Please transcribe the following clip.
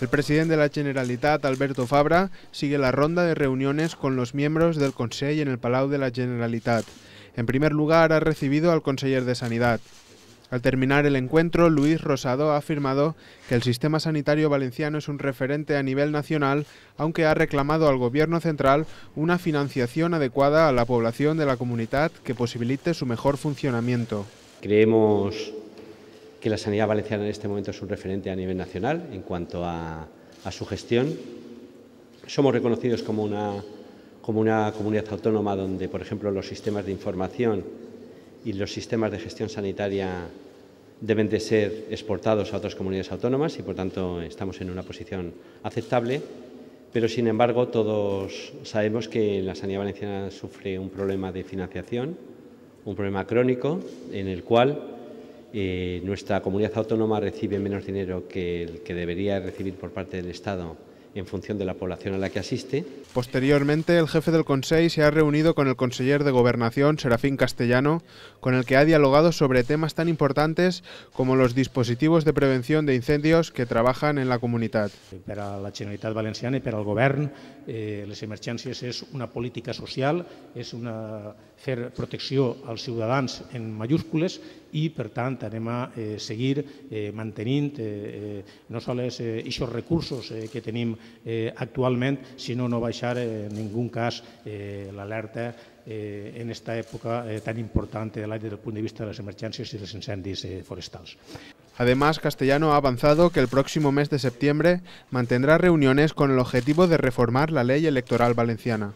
El presidente de la Generalitat, Alberto Fabra, sigue la ronda de reuniones con los miembros del Consejo en el Palau de la Generalitat. En primer lugar, ha recibido al conseller de Sanidad. Al terminar el encuentro, Luis Rosado ha afirmado que el sistema sanitario valenciano es un referente a nivel nacional, aunque ha reclamado al Gobierno central una financiación adecuada a la población de la comunidad que posibilite su mejor funcionamiento. Creemos que la sanidad valenciana en este momento es un referente a nivel nacional en cuanto a, su gestión. Somos reconocidos como una, como una comunidad autónoma donde, por ejemplo, los sistemas de información y los sistemas de gestión sanitaria deben de ser exportados a otras comunidades autónomas y, por tanto, estamos en una posición aceptable. Pero, sin embargo, todos sabemos que la sanidad valenciana sufre un problema de financiación, un problema crónico en el cual eh, nuestra comunidad autónoma recibe menos dinero que el que debería recibir por parte del Estado en función de la población a la que asiste. Posteriormente, el jefe del Consejo se ha reunido con el conseller de Gobernación, Serafín Castellano, con el que ha dialogado sobre temas tan importantes como los dispositivos de prevención de incendios que trabajan en la comunitat. Per a la Generalitat Valenciana i per al govern, eh, les emergències és una política social, és una fer protecció als ciutadans en majúscules i, per tant, anem a eh, seguir eh, mantenint eh, eh no sols eh, aquests recursos eh, que tenim eh, actualment, si no, no baixar eh, en ningú cas eh, l'alerta eh, en aquesta època eh, tan important de l'aire del punt de vista de les emergències i dels incendis eh, forestals. Además, Castellano ha avanzado que el próximo mes de septiembre mantendrá reuniones con el objetivo de reformar la ley electoral valenciana.